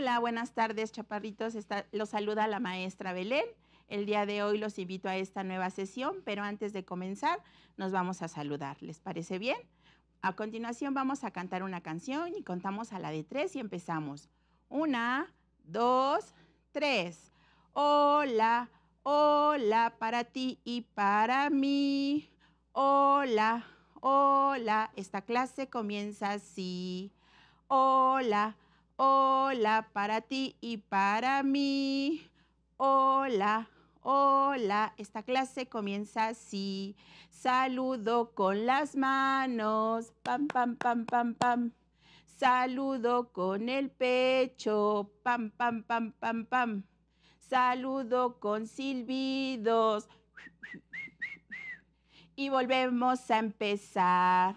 Hola, buenas tardes, chaparritos. los saluda la maestra Belén. El día de hoy los invito a esta nueva sesión, pero antes de comenzar nos vamos a saludar. ¿Les parece bien? A continuación vamos a cantar una canción y contamos a la de tres y empezamos. Una, dos, tres. Hola, hola para ti y para mí. Hola, hola. Esta clase comienza así. Hola. Hola para ti y para mí. Hola, hola. Esta clase comienza así. Saludo con las manos. Pam, pam, pam, pam, pam. Saludo con el pecho. Pam, pam, pam, pam, pam. Saludo con silbidos. Y volvemos a empezar.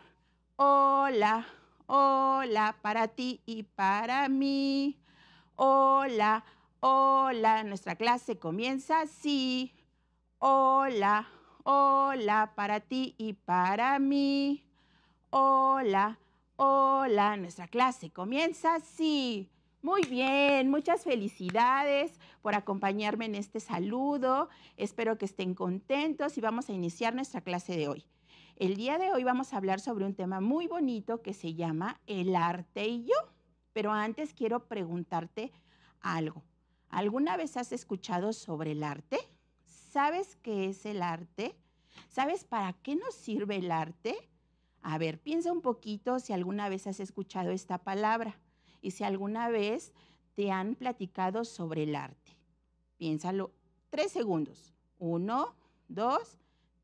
Hola hola para ti y para mí. Hola, hola, nuestra clase comienza así. Hola, hola para ti y para mí. Hola, hola, nuestra clase comienza así. Muy bien, muchas felicidades por acompañarme en este saludo. Espero que estén contentos y vamos a iniciar nuestra clase de hoy. El día de hoy vamos a hablar sobre un tema muy bonito que se llama el arte y yo. Pero antes quiero preguntarte algo. ¿Alguna vez has escuchado sobre el arte? ¿Sabes qué es el arte? ¿Sabes para qué nos sirve el arte? A ver, piensa un poquito si alguna vez has escuchado esta palabra y si alguna vez te han platicado sobre el arte. Piénsalo tres segundos. Uno, dos,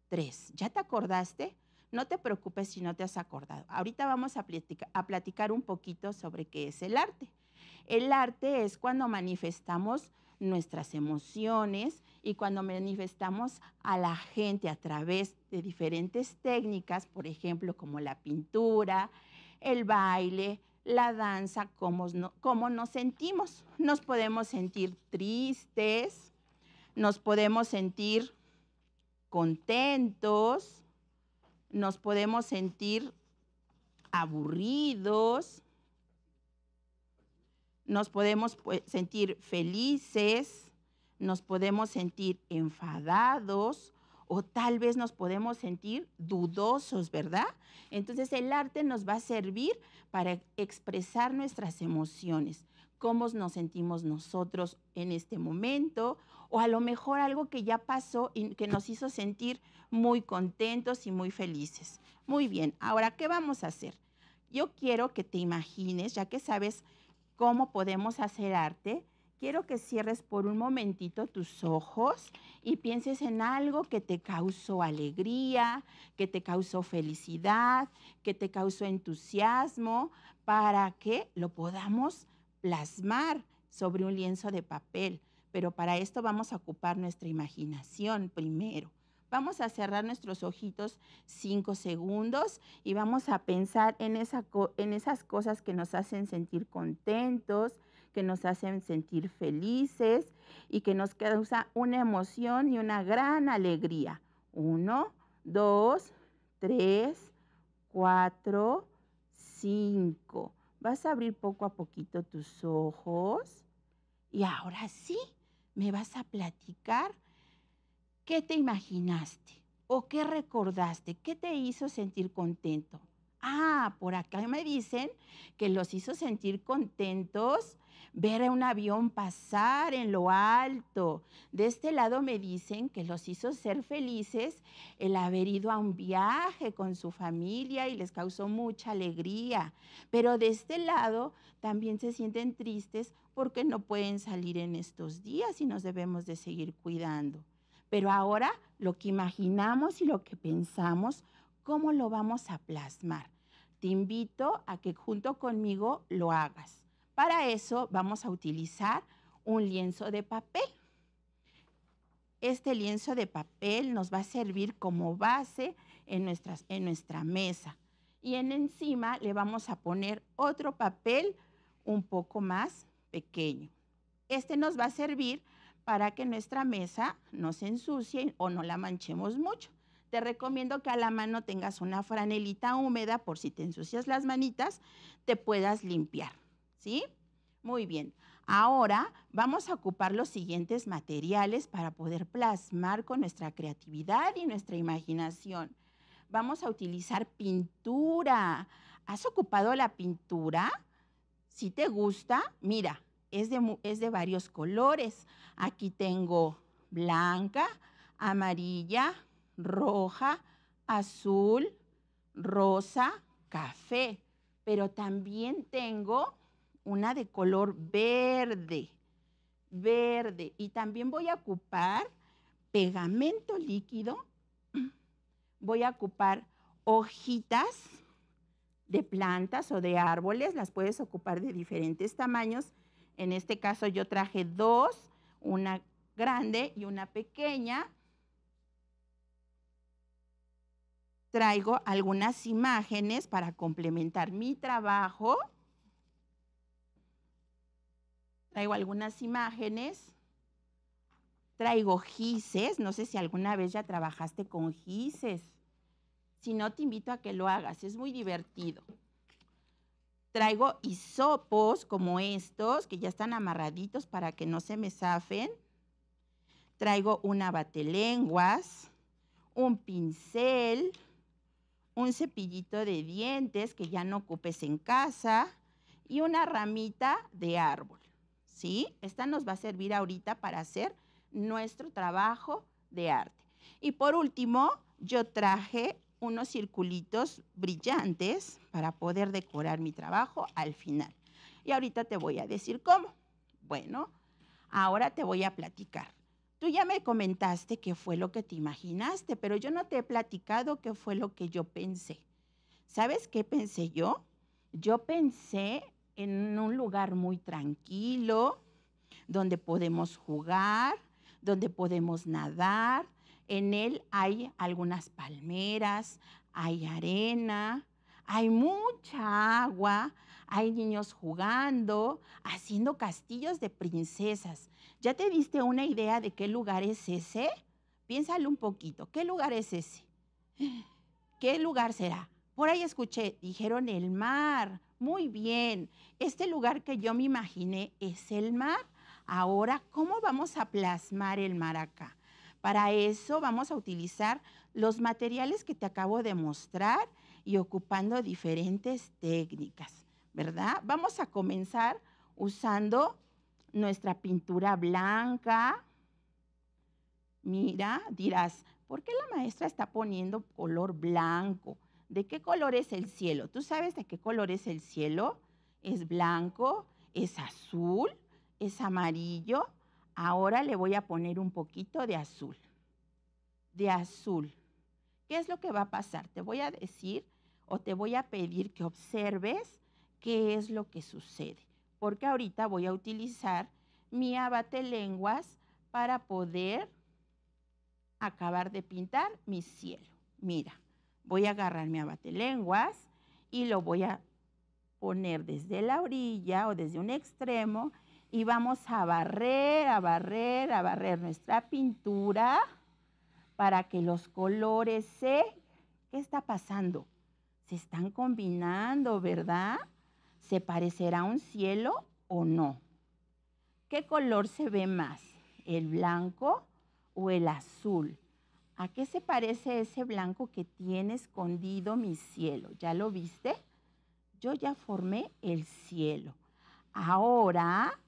tres. ¿Ya te acordaste? No te preocupes si no te has acordado. Ahorita vamos a platicar, un poquito sobre qué es el arte. El arte es cuando manifestamos nuestras emociones y cuando manifestamos a la gente a través de diferentes técnicas, por ejemplo, como la pintura, el baile, la danza, cómo nos sentimos. Nos podemos sentir tristes, nos podemos sentir contentos, nos podemos sentir aburridos, nos podemos sentir felices, nos podemos sentir enfadados o tal vez nos podemos sentir dudosos, ¿verdad? Entonces el arte nos va a servir para expresar nuestras emociones cómo nos sentimos nosotros en este momento, o a lo mejor algo que ya pasó y que nos hizo sentir muy contentos y muy felices. Muy bien, ahora, ¿qué vamos a hacer? Yo quiero que te imagines, ya que sabes cómo podemos hacer arte, quiero que cierres por un momentito tus ojos y pienses en algo que te causó alegría, que te causó felicidad, que te causó entusiasmo, para que lo podamos plasmar sobre un lienzo de papel, pero para esto vamos a ocupar nuestra imaginación primero. Vamos a cerrar nuestros ojitos cinco segundos y vamos a pensar en, esas cosas que nos hacen sentir contentos, que nos hacen sentir felices y que nos causa una emoción y una gran alegría. Uno, dos, tres, cuatro, cinco. Vas a abrir poco a poquito tus ojos y ahora sí me vas a platicar qué te imaginaste o qué recordaste, qué te hizo sentir contento ah, por acá me dicen que los hizo sentir contentos ver a un avión pasar en lo alto. De este lado me dicen que los hizo ser felices el haber ido a un viaje con su familia y les causó mucha alegría. Pero de este lado también se sienten tristes porque no pueden salir en estos días y nos debemos de seguir cuidando. Pero ahora lo que imaginamos y lo que pensamos, ¿cómo lo vamos a plasmar? te invito a que junto conmigo lo hagas. Para eso vamos a utilizar un lienzo de papel. Este lienzo de papel nos va a servir como base en, en nuestra mesa. Y en encima le vamos a poner otro papel un poco más pequeño. Este nos va a servir para que nuestra mesa no se ensucie o no la manchemos mucho. Te recomiendo que a la mano tengas una franelita húmeda por si te ensucias las manitas, te puedas limpiar, ¿sí? Muy bien. Ahora vamos a ocupar los siguientes materiales para poder plasmar con nuestra creatividad y nuestra imaginación. Vamos a utilizar pintura. ¿Has ocupado la pintura? Si te gusta, mira, es de, es de varios colores. Aquí tengo blanca, amarilla, roja, azul, rosa, café, pero también tengo una de color verde, verde. Y también voy a ocupar pegamento líquido, voy a ocupar hojitas de plantas o de árboles, las puedes ocupar de diferentes tamaños. En este caso yo traje dos, una grande y una pequeña. traigo algunas imágenes para complementar mi trabajo. Traigo algunas imágenes. Traigo gises. No sé si alguna vez ya trabajaste con gises. Si no, te invito a que lo hagas. Es muy divertido. Traigo hisopos como estos, que ya están amarraditos para que no se me zafen. Traigo una batelenguas, un pincel un cepillito de dientes que ya no ocupes en casa y una ramita de árbol. ¿Sí? Esta nos va a servir ahorita para hacer nuestro trabajo de arte. Y por último, yo traje unos circulitos brillantes para poder decorar mi trabajo al final. Y ahorita te voy a decir cómo. Bueno, ahora te voy a platicar. Tú ya me comentaste qué fue lo que te imaginaste, pero yo no te he platicado qué fue lo que yo pensé. ¿Sabes qué pensé yo? Yo pensé en un lugar muy tranquilo, donde podemos jugar, donde podemos nadar. En él hay algunas palmeras, hay arena, hay mucha agua, hay niños jugando, haciendo castillos de princesas. ¿Ya te diste una idea de qué lugar es ese? Piénsalo un poquito, ¿qué lugar es ese? ¿Qué lugar será? Por ahí escuché, dijeron el mar. Muy bien, este lugar que yo me imaginé es el mar. Ahora, ¿cómo vamos a plasmar el mar acá? Para eso vamos a utilizar los materiales que te acabo de mostrar y ocupando diferentes técnicas, ¿verdad? Vamos a comenzar usando nuestra pintura blanca. Mira, dirás, ¿por qué la maestra está poniendo color blanco? ¿De qué color es el cielo? ¿Tú sabes de qué color es el cielo? Es blanco, es azul, es amarillo. Ahora le voy a poner un poquito de azul. De azul. ¿Qué es lo que va a pasar? Te voy a decir o te voy a pedir que observes qué es lo que sucede, porque ahorita voy a utilizar mi abate lenguas para poder acabar de pintar mi cielo. Mira, voy a agarrar mi abate lenguas y lo voy a poner desde la orilla o desde un extremo y vamos a barrer, a barrer, a barrer nuestra pintura para que los colores se... ¿Qué está pasando? se están combinando, ¿verdad? ¿Se parecerá un cielo o no? ¿Qué color se ve más? ¿El blanco o el azul? ¿A qué se parece ese blanco que tiene escondido mi cielo? ¿Ya lo viste? Yo ya formé el cielo. Ahora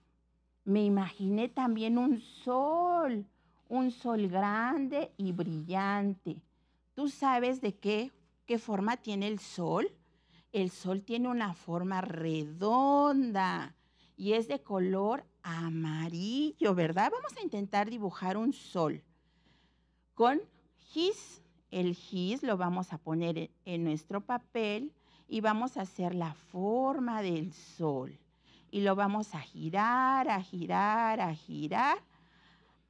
me imaginé también un sol, un sol grande y brillante. ¿Tú sabes de qué ¿Qué forma tiene el Sol? El Sol tiene una forma redonda y es de color amarillo, ¿verdad? Vamos a intentar dibujar un Sol con gis. El gis lo vamos a poner en, en nuestro papel y vamos a hacer la forma del Sol. Y lo vamos a girar, a girar, a girar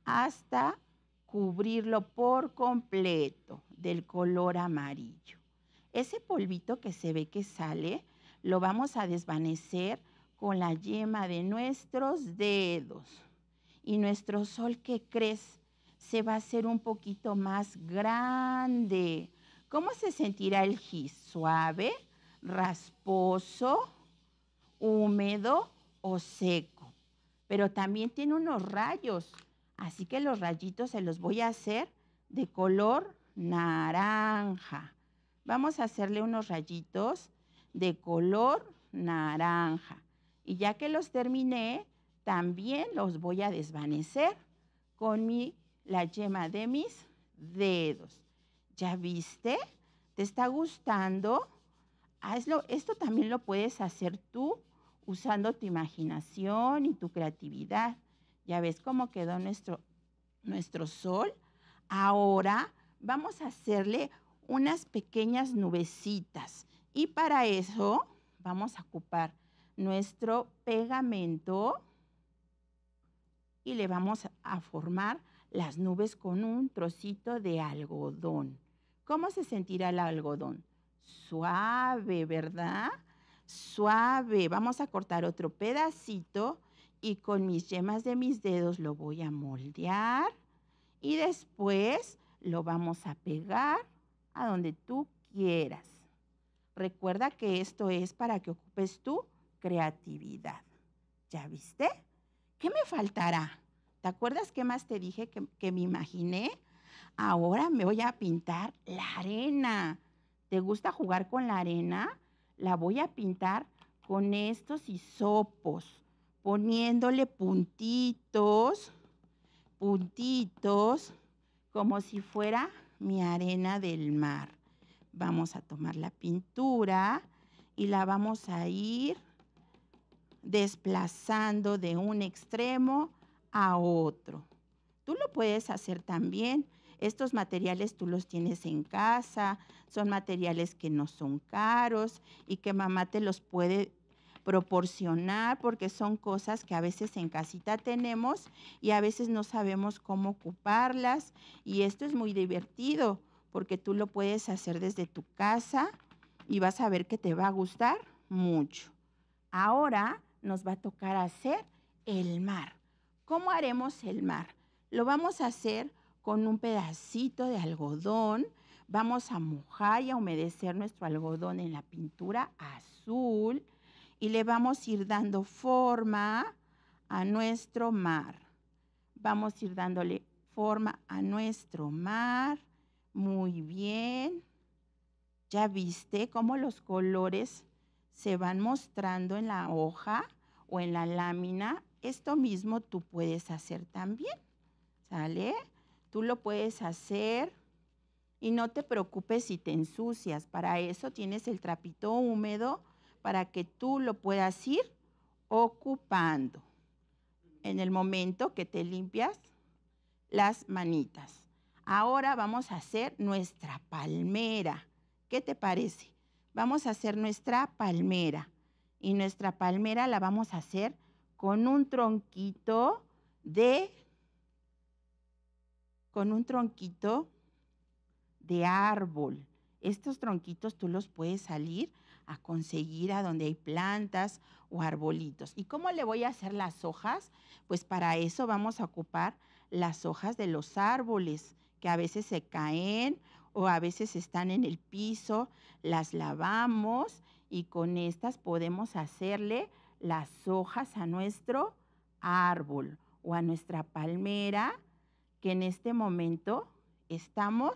hasta cubrirlo por completo del color amarillo. Ese polvito que se ve que sale, lo vamos a desvanecer con la yema de nuestros dedos. Y nuestro sol, que crece Se va a hacer un poquito más grande. ¿Cómo se sentirá el gis? ¿Suave, rasposo, húmedo o seco? Pero también tiene unos rayos, así que los rayitos se los voy a hacer de color naranja. Vamos a hacerle unos rayitos de color naranja. Y ya que los terminé, también los voy a desvanecer con mi, la yema de mis dedos. ¿Ya viste? ¿Te está gustando? Hazlo, esto también lo puedes hacer tú usando tu imaginación y tu creatividad. Ya ves cómo quedó nuestro, nuestro sol. Ahora vamos a hacerle unas pequeñas nubecitas. Y para eso vamos a ocupar nuestro pegamento y le vamos a formar las nubes con un trocito de algodón. ¿Cómo se sentirá el algodón? Suave, ¿verdad? Suave. Vamos a cortar otro pedacito y con mis yemas de mis dedos lo voy a moldear y después lo vamos a pegar donde tú quieras. Recuerda que esto es para que ocupes tu creatividad. ¿Ya viste? ¿Qué me faltará? ¿Te acuerdas qué más te dije que, que me imaginé? Ahora me voy a pintar la arena. ¿Te gusta jugar con la arena? La voy a pintar con estos hisopos, poniéndole puntitos, puntitos, como si fuera mi arena del mar. Vamos a tomar la pintura y la vamos a ir desplazando de un extremo a otro. Tú lo puedes hacer también. Estos materiales tú los tienes en casa, son materiales que no son caros y que mamá te los puede proporcionar, porque son cosas que a veces en casita tenemos y a veces no sabemos cómo ocuparlas. Y esto es muy divertido, porque tú lo puedes hacer desde tu casa y vas a ver que te va a gustar mucho. Ahora nos va a tocar hacer el mar. ¿Cómo haremos el mar? Lo vamos a hacer con un pedacito de algodón. Vamos a mojar y a humedecer nuestro algodón en la pintura azul y le vamos a ir dando forma a nuestro mar. Vamos a ir dándole forma a nuestro mar. Muy bien. ¿Ya viste cómo los colores se van mostrando en la hoja o en la lámina? Esto mismo tú puedes hacer también. ¿Sale? Tú lo puedes hacer y no te preocupes si te ensucias. Para eso tienes el trapito húmedo para que tú lo puedas ir ocupando en el momento que te limpias las manitas. Ahora vamos a hacer nuestra palmera. ¿Qué te parece? Vamos a hacer nuestra palmera. Y nuestra palmera la vamos a hacer con un tronquito de con un tronquito de árbol. Estos tronquitos tú los puedes salir a conseguir a donde hay plantas o arbolitos. ¿Y cómo le voy a hacer las hojas? Pues para eso vamos a ocupar las hojas de los árboles que a veces se caen o a veces están en el piso, las lavamos y con estas podemos hacerle las hojas a nuestro árbol o a nuestra palmera que en este momento estamos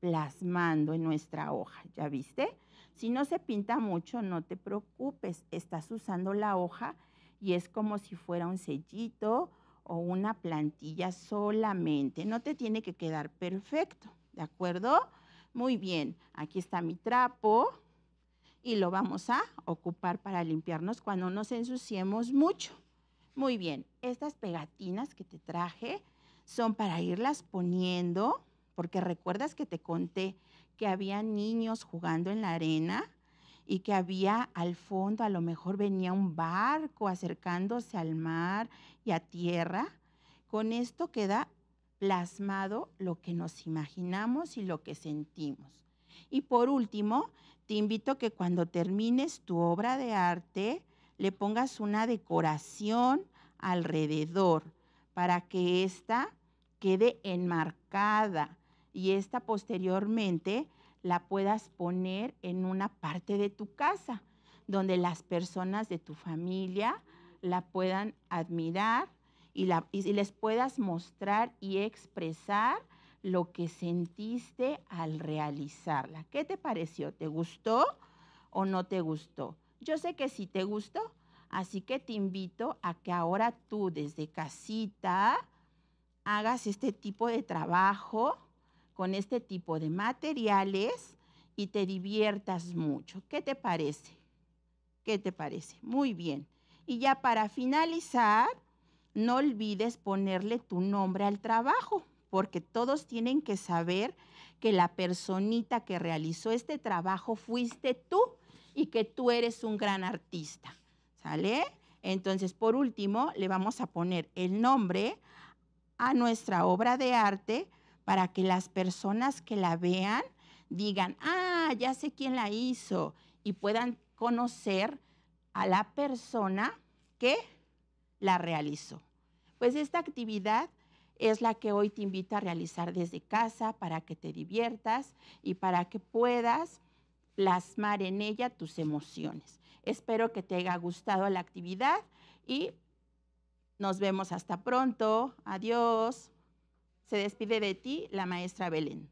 plasmando en nuestra hoja. ¿Ya viste? Si no se pinta mucho, no te preocupes, estás usando la hoja y es como si fuera un sellito o una plantilla solamente. No te tiene que quedar perfecto, ¿de acuerdo? Muy bien, aquí está mi trapo y lo vamos a ocupar para limpiarnos cuando nos ensuciemos mucho. Muy bien, estas pegatinas que te traje son para irlas poniendo, porque recuerdas que te conté que había niños jugando en la arena y que había al fondo, a lo mejor venía un barco acercándose al mar y a tierra. Con esto queda plasmado lo que nos imaginamos y lo que sentimos. Y por último, te invito que cuando termines tu obra de arte, le pongas una decoración alrededor para que ésta quede enmarcada y esta posteriormente la puedas poner en una parte de tu casa donde las personas de tu familia la puedan admirar y, les puedas mostrar y expresar lo que sentiste al realizarla. ¿Qué te pareció? ¿Te gustó o no te gustó? Yo sé que sí te gustó, así que te invito a que ahora tú desde casita hagas este tipo de trabajo con este tipo de materiales y te diviertas mucho. ¿Qué te parece? ¿Qué te parece? Muy bien. Y ya para finalizar, no olvides ponerle tu nombre al trabajo, porque todos tienen que saber que la personita que realizó este trabajo fuiste tú y que tú eres un gran artista. ¿Sale? Entonces, por último, le vamos a poner el nombre a nuestra obra de arte para que las personas que la vean digan, ah, ya sé quién la hizo, y puedan conocer a la persona que la realizó. Pues esta actividad es la que hoy te invito a realizar desde casa para que te diviertas y para que puedas plasmar en ella tus emociones. Espero que te haya gustado la actividad y nos vemos hasta pronto. Adiós. Se despide de ti la maestra Belén.